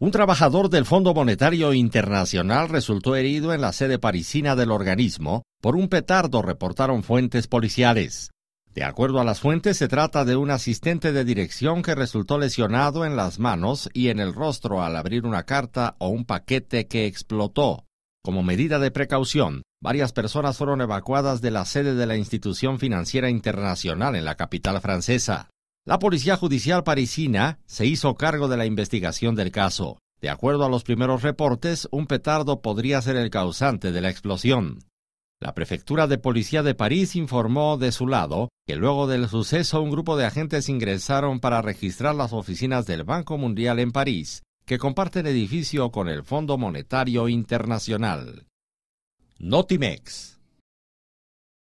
Un trabajador del Fondo Monetario Internacional resultó herido en la sede parisina del organismo por un petardo, reportaron fuentes policiales. De acuerdo a las fuentes, se trata de un asistente de dirección que resultó lesionado en las manos y en el rostro al abrir una carta o un paquete que explotó. Como medida de precaución, varias personas fueron evacuadas de la sede de la institución financiera internacional en la capital francesa. La Policía Judicial parisina se hizo cargo de la investigación del caso. De acuerdo a los primeros reportes, un petardo podría ser el causante de la explosión. La Prefectura de Policía de París informó de su lado que luego del suceso un grupo de agentes ingresaron para registrar las oficinas del Banco Mundial en París, que comparten edificio con el Fondo Monetario Internacional. Notimex